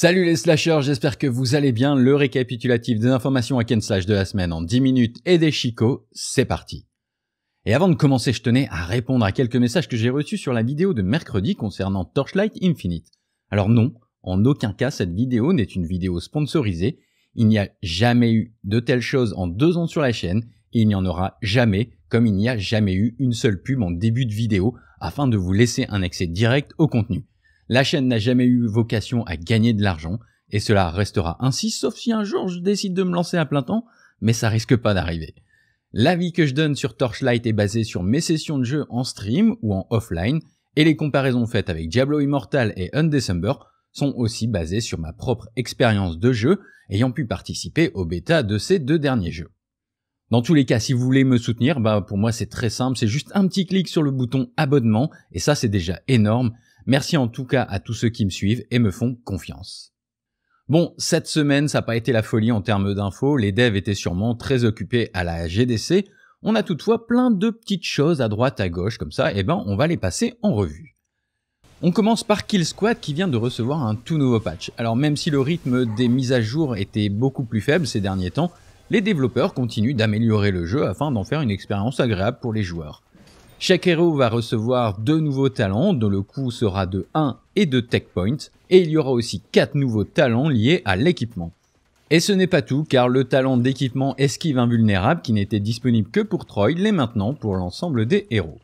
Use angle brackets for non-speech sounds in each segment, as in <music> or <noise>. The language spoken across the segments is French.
Salut les slashers, j'espère que vous allez bien. Le récapitulatif des informations à Ken Slash de la semaine en 10 minutes et des chicots, c'est parti. Et avant de commencer, je tenais à répondre à quelques messages que j'ai reçus sur la vidéo de mercredi concernant Torchlight Infinite. Alors non, en aucun cas cette vidéo n'est une vidéo sponsorisée. Il n'y a jamais eu de telle chose en deux ans sur la chaîne et il n'y en aura jamais comme il n'y a jamais eu une seule pub en début de vidéo afin de vous laisser un accès direct au contenu. La chaîne n'a jamais eu vocation à gagner de l'argent, et cela restera ainsi, sauf si un jour je décide de me lancer à plein temps, mais ça risque pas d'arriver. L'avis que je donne sur Torchlight est basé sur mes sessions de jeu en stream ou en offline, et les comparaisons faites avec Diablo Immortal et Undecember sont aussi basées sur ma propre expérience de jeu, ayant pu participer au bêta de ces deux derniers jeux. Dans tous les cas, si vous voulez me soutenir, bah pour moi c'est très simple, c'est juste un petit clic sur le bouton abonnement, et ça c'est déjà énorme, Merci en tout cas à tous ceux qui me suivent et me font confiance. Bon, cette semaine, ça n'a pas été la folie en termes d'infos, les devs étaient sûrement très occupés à la GDC. On a toutefois plein de petites choses à droite à gauche comme ça, et eh ben on va les passer en revue. On commence par Kill Squad qui vient de recevoir un tout nouveau patch. Alors même si le rythme des mises à jour était beaucoup plus faible ces derniers temps, les développeurs continuent d'améliorer le jeu afin d'en faire une expérience agréable pour les joueurs. Chaque héros va recevoir deux nouveaux talents dont le coût sera de 1 et de tech points et il y aura aussi quatre nouveaux talents liés à l'équipement. Et ce n'est pas tout car le talent d'équipement esquive invulnérable qui n'était disponible que pour Troy l'est maintenant pour l'ensemble des héros.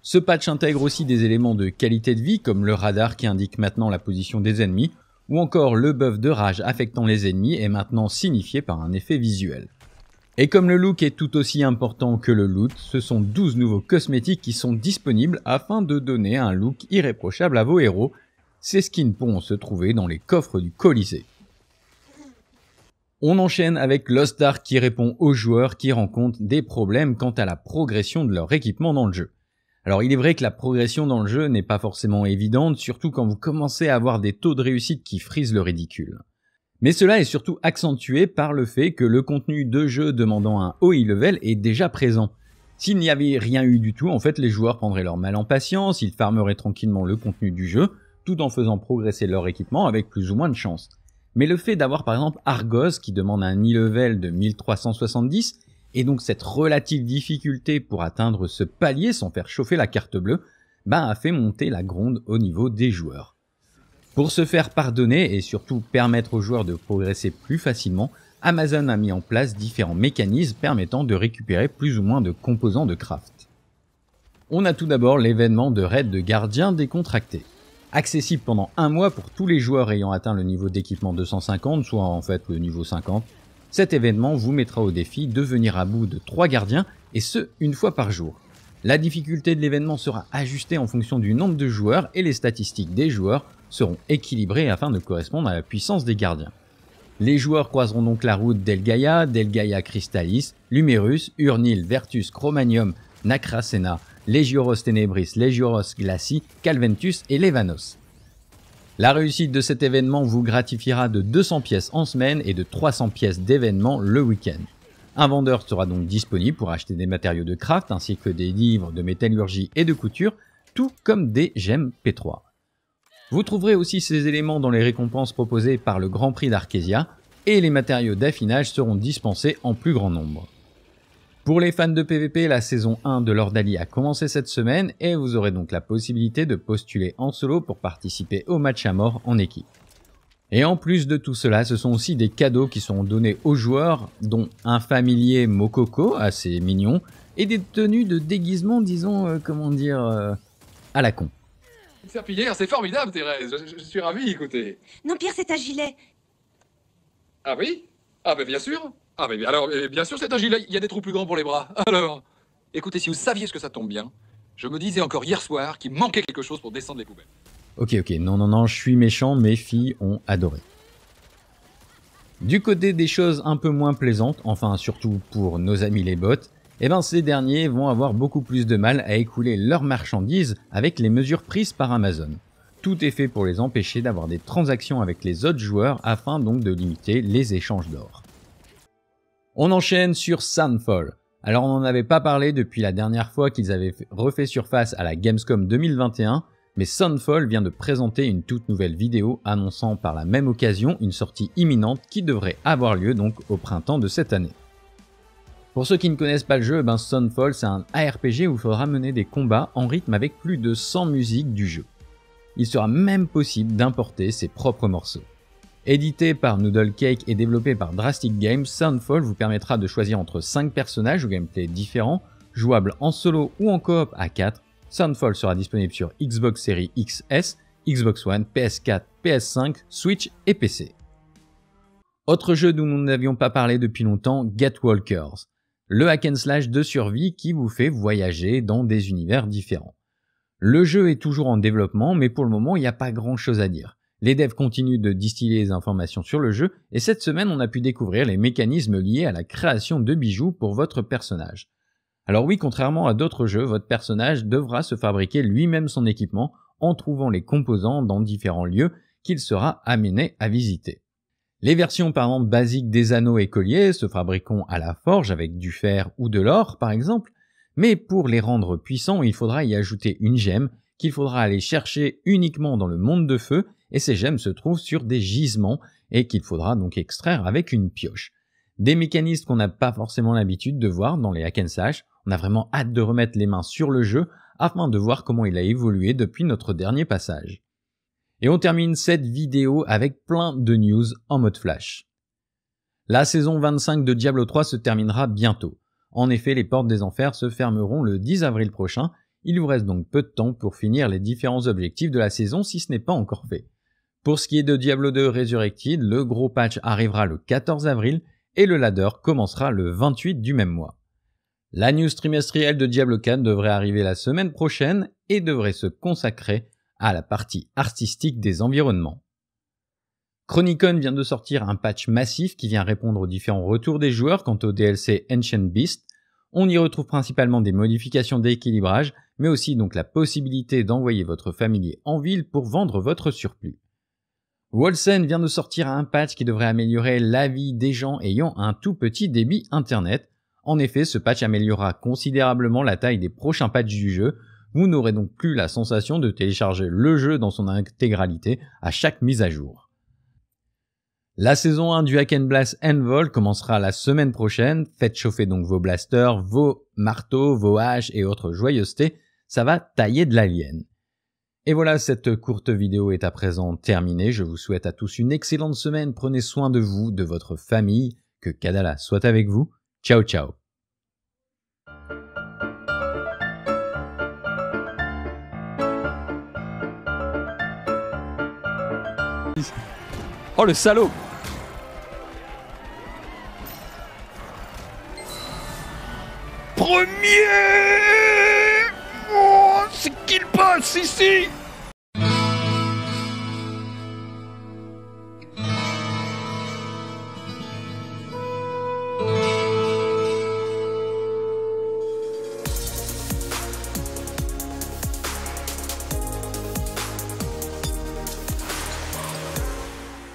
Ce patch intègre aussi des éléments de qualité de vie comme le radar qui indique maintenant la position des ennemis ou encore le buff de rage affectant les ennemis est maintenant signifié par un effet visuel. Et comme le look est tout aussi important que le loot, ce sont 12 nouveaux cosmétiques qui sont disponibles afin de donner un look irréprochable à vos héros. Ces skins pourront se trouver dans les coffres du Colisée. On enchaîne avec Lost Ark qui répond aux joueurs qui rencontrent des problèmes quant à la progression de leur équipement dans le jeu. Alors il est vrai que la progression dans le jeu n'est pas forcément évidente, surtout quand vous commencez à avoir des taux de réussite qui frisent le ridicule. Mais cela est surtout accentué par le fait que le contenu de jeu demandant un haut e-level est déjà présent. S'il n'y avait rien eu du tout, en fait, les joueurs prendraient leur mal en patience, ils farmeraient tranquillement le contenu du jeu, tout en faisant progresser leur équipement avec plus ou moins de chance. Mais le fait d'avoir par exemple Argos qui demande un e-level de 1370, et donc cette relative difficulté pour atteindre ce palier sans faire chauffer la carte bleue, bah a fait monter la gronde au niveau des joueurs. Pour se faire pardonner et surtout permettre aux joueurs de progresser plus facilement, Amazon a mis en place différents mécanismes permettant de récupérer plus ou moins de composants de craft. On a tout d'abord l'événement de raid de gardiens décontracté, Accessible pendant un mois pour tous les joueurs ayant atteint le niveau d'équipement 250, soit en fait le niveau 50, cet événement vous mettra au défi de venir à bout de 3 gardiens, et ce, une fois par jour. La difficulté de l'événement sera ajustée en fonction du nombre de joueurs et les statistiques des joueurs, seront équilibrés afin de correspondre à la puissance des gardiens. Les joueurs croiseront donc la route d'Elgaia, d'Elgaia Crystallis, Lumerus, Urnil, Vertus, Chromanium, Nacrasena, Legioros Tenebris, Legioros Glacis, Calventus et Levanos. La réussite de cet événement vous gratifiera de 200 pièces en semaine et de 300 pièces d'événement le week-end. Un vendeur sera donc disponible pour acheter des matériaux de craft ainsi que des livres de métallurgie et de couture, tout comme des gemmes P3. Vous trouverez aussi ces éléments dans les récompenses proposées par le Grand Prix d'Arkesia, et les matériaux d'affinage seront dispensés en plus grand nombre. Pour les fans de PvP, la saison 1 de Lordali a commencé cette semaine et vous aurez donc la possibilité de postuler en solo pour participer au match à mort en équipe. Et en plus de tout cela, ce sont aussi des cadeaux qui sont donnés aux joueurs, dont un familier Mokoko, assez mignon, et des tenues de déguisement, disons, euh, comment dire, euh, à la con c'est formidable, Thérèse. Je, suis ravi, écoutez. Non, Pierre, c'est un gilet. Ah oui Ah ben bien sûr. Ah ben alors, bien sûr, c'est un gilet. Il y a des trous plus grands pour les bras. <laughs> Alors, écoutez, si vous saviez ce que ça tombe bien, je me disais encore hier soir qu'il manquait quelque chose pour descendre les poubelles. Ok, ok, non, non, non, je suis méchant, mes filles ont adoré. Du côté des choses un peu moins plaisantes, enfin surtout pour nos amis les bottes, eh ben ces derniers vont avoir beaucoup plus de mal à écouler leurs marchandises avec les mesures prises par Amazon. Tout est fait pour les empêcher d'avoir des transactions avec les autres joueurs afin donc de limiter les échanges d'or. On enchaîne sur Sunfall. Alors on n'en avait pas parlé depuis la dernière fois qu'ils avaient refait surface à la Gamescom 2021, mais Sunfall vient de présenter une toute nouvelle vidéo annonçant par la même occasion une sortie imminente qui devrait avoir lieu donc au printemps de cette année. Pour ceux qui ne connaissent pas le jeu, ben Sunfall c'est un ARPG où il faudra mener des combats en rythme avec plus de 100 musiques du jeu. Il sera même possible d'importer ses propres morceaux. Édité par Noodle Cake et développé par Drastic Games, Soundfall vous permettra de choisir entre 5 personnages ou gameplay différents, jouables en solo ou en coop à 4. Soundfall sera disponible sur Xbox Series XS, Xbox One, PS4, PS5, Switch et PC. Autre jeu dont nous n'avions pas parlé depuis longtemps, Get Walkers le hack and slash de survie qui vous fait voyager dans des univers différents. Le jeu est toujours en développement, mais pour le moment, il n'y a pas grand chose à dire. Les devs continuent de distiller les informations sur le jeu, et cette semaine, on a pu découvrir les mécanismes liés à la création de bijoux pour votre personnage. Alors oui, contrairement à d'autres jeux, votre personnage devra se fabriquer lui-même son équipement en trouvant les composants dans différents lieux qu'il sera amené à visiter. Les versions par basiques des anneaux et colliers se fabriquent à la forge avec du fer ou de l'or par exemple, mais pour les rendre puissants, il faudra y ajouter une gemme qu'il faudra aller chercher uniquement dans le monde de feu, et ces gemmes se trouvent sur des gisements et qu'il faudra donc extraire avec une pioche. Des mécanismes qu'on n'a pas forcément l'habitude de voir dans les hack on a vraiment hâte de remettre les mains sur le jeu afin de voir comment il a évolué depuis notre dernier passage. Et on termine cette vidéo avec plein de news en mode flash. La saison 25 de Diablo 3 se terminera bientôt. En effet, les portes des enfers se fermeront le 10 avril prochain, il vous reste donc peu de temps pour finir les différents objectifs de la saison si ce n'est pas encore fait. Pour ce qui est de Diablo 2 Resurrected, le gros patch arrivera le 14 avril et le ladder commencera le 28 du même mois. La news trimestrielle de Diablo 4 devrait arriver la semaine prochaine et devrait se consacrer à la partie artistique des environnements. Chronicon vient de sortir un patch massif qui vient répondre aux différents retours des joueurs quant au DLC Ancient Beast. On y retrouve principalement des modifications d'équilibrage, mais aussi donc la possibilité d'envoyer votre familier en ville pour vendre votre surplus. Wolsen vient de sortir un patch qui devrait améliorer la vie des gens ayant un tout petit débit internet. En effet, ce patch améliorera considérablement la taille des prochains patchs du jeu, vous n'aurez donc plus la sensation de télécharger le jeu dans son intégralité à chaque mise à jour. La saison 1 du Hack Blast Envol commencera la semaine prochaine. Faites chauffer donc vos blasters, vos marteaux, vos haches et autres joyeusetés. Ça va tailler de l'alien. Et voilà, cette courte vidéo est à présent terminée. Je vous souhaite à tous une excellente semaine. Prenez soin de vous, de votre famille. Que Kadala soit avec vous. Ciao ciao. Oh le salaud Premier oh, C'est qu'il passe ici